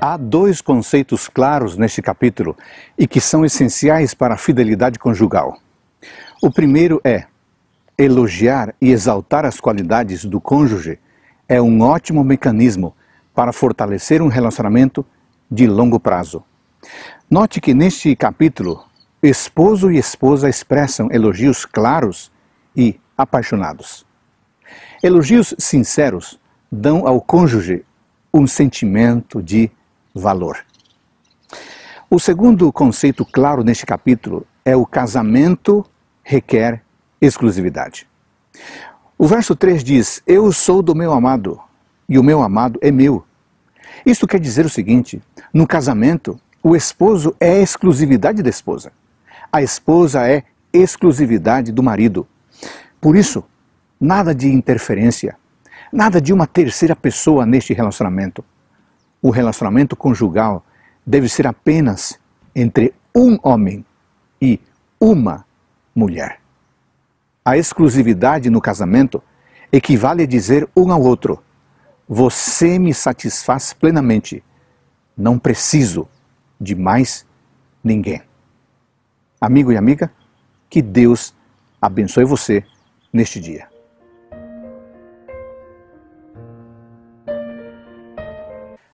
Há dois conceitos claros neste capítulo e que são essenciais para a fidelidade conjugal. O primeiro é: elogiar e exaltar as qualidades do cônjuge é um ótimo mecanismo para fortalecer um relacionamento de longo prazo. Note que neste capítulo, esposo e esposa expressam elogios claros e apaixonados. Elogios sinceros dão ao cônjuge um sentimento de valor. O segundo conceito claro neste capítulo é o casamento requer exclusividade. O verso 3 diz: Eu sou do meu amado e o meu amado é meu. Isso quer dizer o seguinte: no casamento, o esposo é exclusividade da esposa, a esposa é exclusividade do marido. Por isso, nada de interferência, nada de uma terceira pessoa neste relacionamento o relacionamento conjugal deve ser apenas entre um homem e uma mulher. A exclusividade no casamento equivale a dizer um ao outro: Você me satisfaz plenamente, não preciso de mais ninguém. Amigo e amiga, que Deus abençoe você neste dia.